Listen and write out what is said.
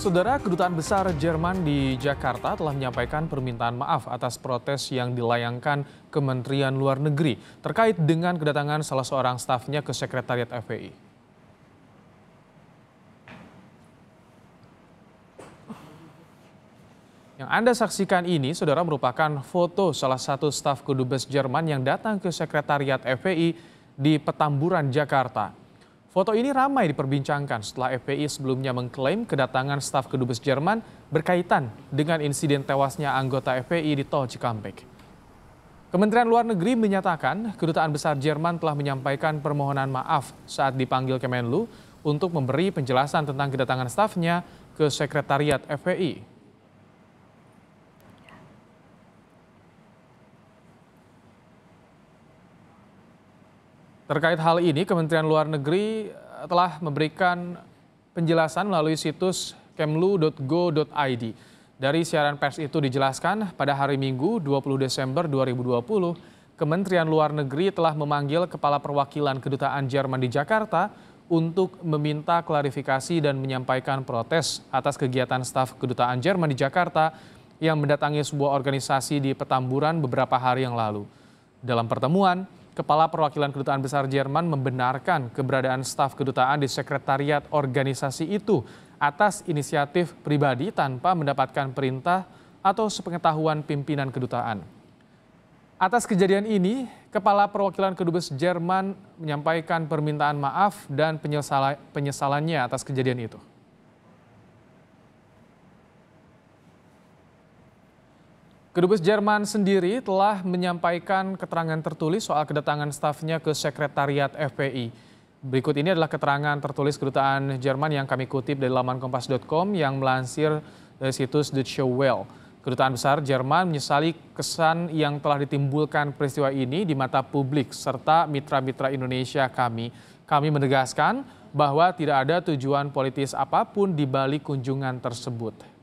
Saudara Kedutaan Besar Jerman di Jakarta telah menyampaikan permintaan maaf atas protes yang dilayangkan Kementerian Luar Negeri terkait dengan kedatangan salah seorang stafnya ke Sekretariat FPI. Yang Anda saksikan ini, saudara, merupakan foto salah satu staf kedubes Jerman yang datang ke Sekretariat FPI di Petamburan, Jakarta. Foto ini ramai diperbincangkan setelah FPI sebelumnya mengklaim kedatangan staf kedubes Jerman berkaitan dengan insiden tewasnya anggota FPI di Tol Cikampek. Kementerian Luar Negeri menyatakan kedutaan besar Jerman telah menyampaikan permohonan maaf saat dipanggil Kemenlu untuk memberi penjelasan tentang kedatangan stafnya ke Sekretariat FPI. Terkait hal ini, Kementerian Luar Negeri eh, telah memberikan penjelasan melalui situs kemlu.go.id. Dari siaran pers itu dijelaskan, pada hari Minggu 20 Desember 2020, Kementerian Luar Negeri telah memanggil Kepala Perwakilan Kedutaan Jerman di Jakarta untuk meminta klarifikasi dan menyampaikan protes atas kegiatan staf kedutaan Jerman di Jakarta yang mendatangi sebuah organisasi di Petamburan beberapa hari yang lalu. Dalam pertemuan, Kepala Perwakilan Kedutaan Besar Jerman membenarkan keberadaan staf kedutaan di sekretariat organisasi itu atas inisiatif pribadi tanpa mendapatkan perintah atau sepengetahuan pimpinan kedutaan. Atas kejadian ini, Kepala Perwakilan Kedubes Jerman menyampaikan permintaan maaf dan penyesalannya atas kejadian itu. Kedubes Jerman sendiri telah menyampaikan keterangan tertulis soal kedatangan stafnya ke Sekretariat FPI. Berikut ini adalah keterangan tertulis kedutaan Jerman yang kami kutip dari laman kompas.com yang melansir dari situs show well. Kedutaan Besar Jerman menyesali kesan yang telah ditimbulkan peristiwa ini di mata publik serta mitra-mitra Indonesia kami. Kami menegaskan bahwa tidak ada tujuan politis apapun di balik kunjungan tersebut.